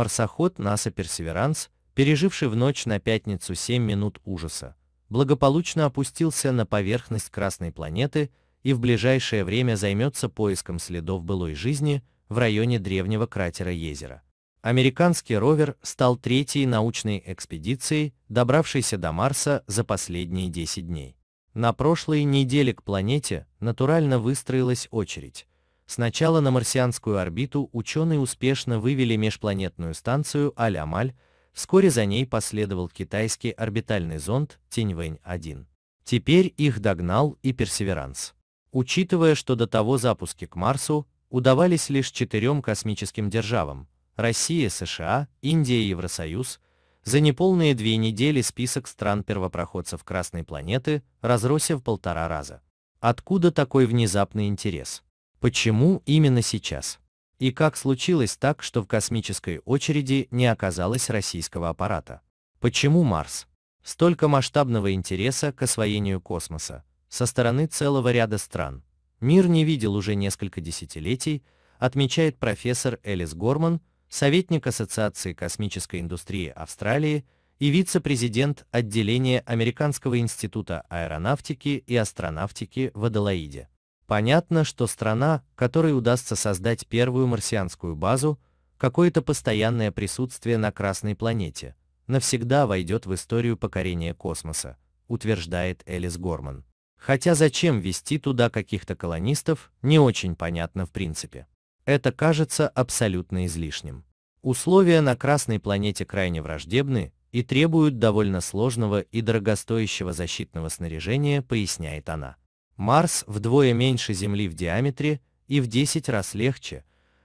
марсоход НАСА «Персеверанс», переживший в ночь на пятницу 7 минут ужаса, благополучно опустился на поверхность Красной планеты и в ближайшее время займется поиском следов былой жизни в районе древнего кратера Езера. Американский ровер стал третьей научной экспедицией, добравшейся до Марса за последние 10 дней. На прошлой неделе к планете натурально выстроилась очередь. Сначала на марсианскую орбиту ученые успешно вывели межпланетную станцию Аль-Амаль, вскоре за ней последовал китайский орбитальный зонд Тиньвэнь-1. Теперь их догнал и Персеверанс. Учитывая, что до того запуски к Марсу удавались лишь четырем космическим державам – Россия, США, Индия и Евросоюз – за неполные две недели список стран-первопроходцев Красной планеты разросся в полтора раза. Откуда такой внезапный интерес? Почему именно сейчас? И как случилось так, что в космической очереди не оказалось российского аппарата? Почему Марс? Столько масштабного интереса к освоению космоса со стороны целого ряда стран. Мир не видел уже несколько десятилетий, отмечает профессор Элис Горман, советник Ассоциации космической индустрии Австралии и вице-президент отделения Американского института аэронавтики и астронавтики в Аделаиде. Понятно, что страна, которой удастся создать первую марсианскую базу, какое-то постоянное присутствие на Красной планете, навсегда войдет в историю покорения космоса, утверждает Элис Горман. Хотя зачем вести туда каких-то колонистов, не очень понятно в принципе. Это кажется абсолютно излишним. Условия на Красной планете крайне враждебны и требуют довольно сложного и дорогостоящего защитного снаряжения, поясняет она. Марс вдвое меньше Земли в диаметре и в 10 раз легче,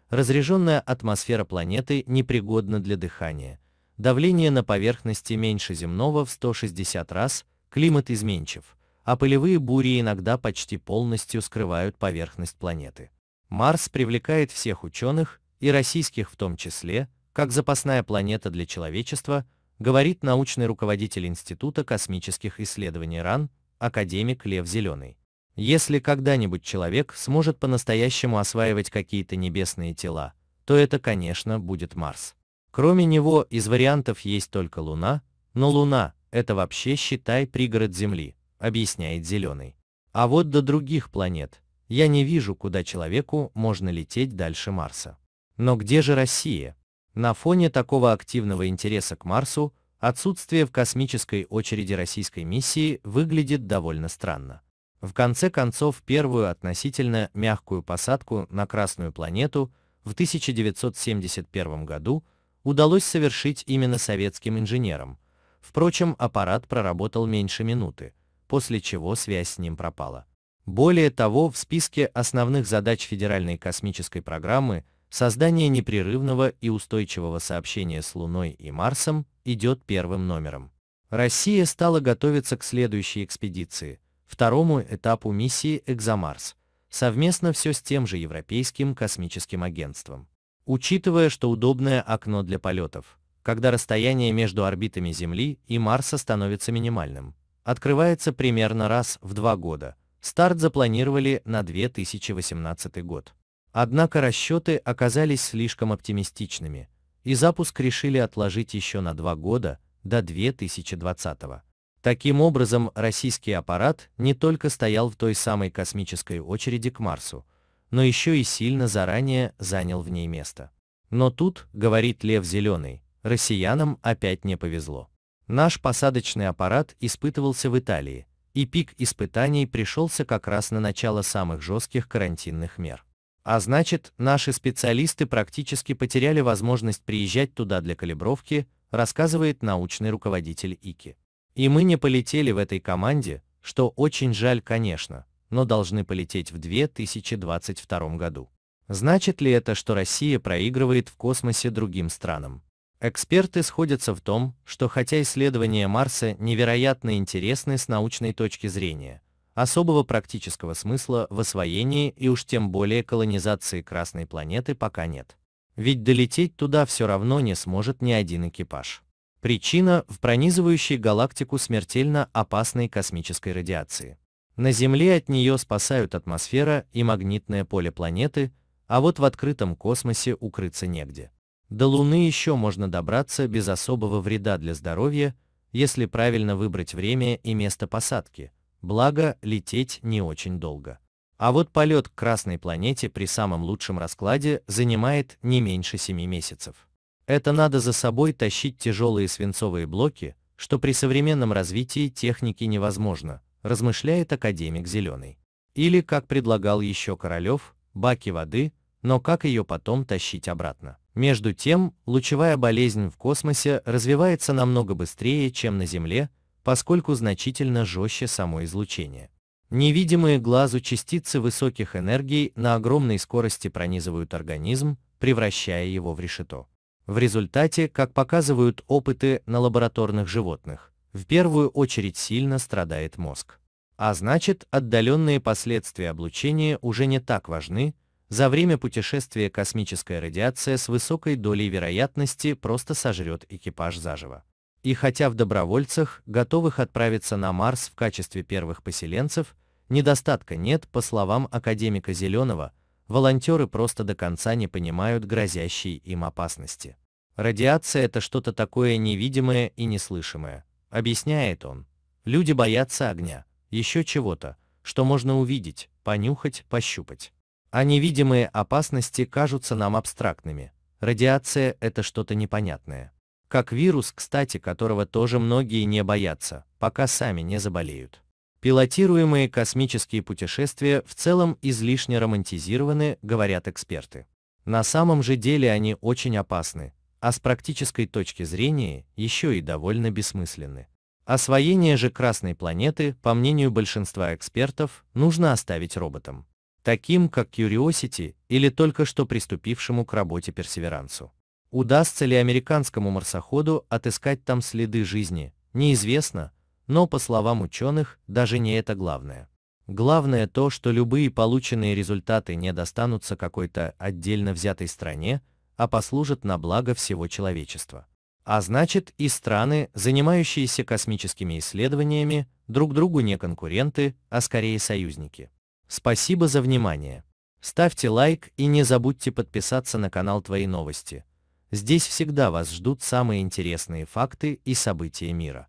разреженная атмосфера планеты непригодна для дыхания, давление на поверхности меньше земного в 160 раз, климат изменчив, а пылевые бури иногда почти полностью скрывают поверхность планеты. Марс привлекает всех ученых, и российских в том числе, как запасная планета для человечества, говорит научный руководитель Института космических исследований РАН, академик Лев Зеленый. Если когда-нибудь человек сможет по-настоящему осваивать какие-то небесные тела, то это, конечно, будет Марс. Кроме него из вариантов есть только Луна, но Луна – это вообще, считай, пригород Земли, объясняет Зеленый. А вот до других планет я не вижу, куда человеку можно лететь дальше Марса. Но где же Россия? На фоне такого активного интереса к Марсу отсутствие в космической очереди российской миссии выглядит довольно странно. В конце концов, первую относительно мягкую посадку на Красную планету в 1971 году удалось совершить именно советским инженерам. Впрочем, аппарат проработал меньше минуты, после чего связь с ним пропала. Более того, в списке основных задач Федеральной космической программы создание непрерывного и устойчивого сообщения с Луной и Марсом идет первым номером. Россия стала готовиться к следующей экспедиции – второму этапу миссии «Экзомарс», совместно все с тем же Европейским космическим агентством. Учитывая, что удобное окно для полетов, когда расстояние между орбитами Земли и Марса становится минимальным, открывается примерно раз в два года, старт запланировали на 2018 год. Однако расчеты оказались слишком оптимистичными, и запуск решили отложить еще на два года, до 2020 -го. Таким образом, российский аппарат не только стоял в той самой космической очереди к Марсу, но еще и сильно заранее занял в ней место. Но тут, говорит Лев Зеленый, россиянам опять не повезло. Наш посадочный аппарат испытывался в Италии, и пик испытаний пришелся как раз на начало самых жестких карантинных мер. А значит, наши специалисты практически потеряли возможность приезжать туда для калибровки, рассказывает научный руководитель ИКИ. И мы не полетели в этой команде, что очень жаль, конечно, но должны полететь в 2022 году. Значит ли это, что Россия проигрывает в космосе другим странам? Эксперты сходятся в том, что хотя исследования Марса невероятно интересны с научной точки зрения, особого практического смысла в освоении и уж тем более колонизации Красной планеты пока нет. Ведь долететь туда все равно не сможет ни один экипаж. Причина в пронизывающей галактику смертельно опасной космической радиации. На Земле от нее спасают атмосфера и магнитное поле планеты, а вот в открытом космосе укрыться негде. До Луны еще можно добраться без особого вреда для здоровья, если правильно выбрать время и место посадки, благо лететь не очень долго. А вот полет к Красной планете при самом лучшем раскладе занимает не меньше 7 месяцев. Это надо за собой тащить тяжелые свинцовые блоки, что при современном развитии техники невозможно, размышляет академик Зеленый. Или, как предлагал еще Королев, баки воды, но как ее потом тащить обратно? Между тем, лучевая болезнь в космосе развивается намного быстрее, чем на Земле, поскольку значительно жестче само излучение. Невидимые глазу частицы высоких энергий на огромной скорости пронизывают организм, превращая его в решето. В результате, как показывают опыты на лабораторных животных, в первую очередь сильно страдает мозг. А значит, отдаленные последствия облучения уже не так важны, за время путешествия космическая радиация с высокой долей вероятности просто сожрет экипаж заживо. И хотя в добровольцах, готовых отправиться на Марс в качестве первых поселенцев, недостатка нет, по словам академика Зеленого, волонтеры просто до конца не понимают грозящей им опасности. Радиация это что-то такое невидимое и неслышимое, объясняет он. Люди боятся огня, еще чего-то, что можно увидеть, понюхать, пощупать. А невидимые опасности кажутся нам абстрактными. Радиация это что-то непонятное. Как вирус, кстати, которого тоже многие не боятся, пока сами не заболеют. Пилотируемые космические путешествия в целом излишне романтизированы, говорят эксперты. На самом же деле они очень опасны, а с практической точки зрения еще и довольно бессмысленны. Освоение же Красной планеты, по мнению большинства экспертов, нужно оставить роботам, таким как Curiosity или только что приступившему к работе Персеверансу. Удастся ли американскому марсоходу отыскать там следы жизни, неизвестно, но, по словам ученых, даже не это главное. Главное то, что любые полученные результаты не достанутся какой-то отдельно взятой стране, а послужат на благо всего человечества. А значит, и страны, занимающиеся космическими исследованиями, друг другу не конкуренты, а скорее союзники. Спасибо за внимание. Ставьте лайк и не забудьте подписаться на канал Твои новости. Здесь всегда вас ждут самые интересные факты и события мира.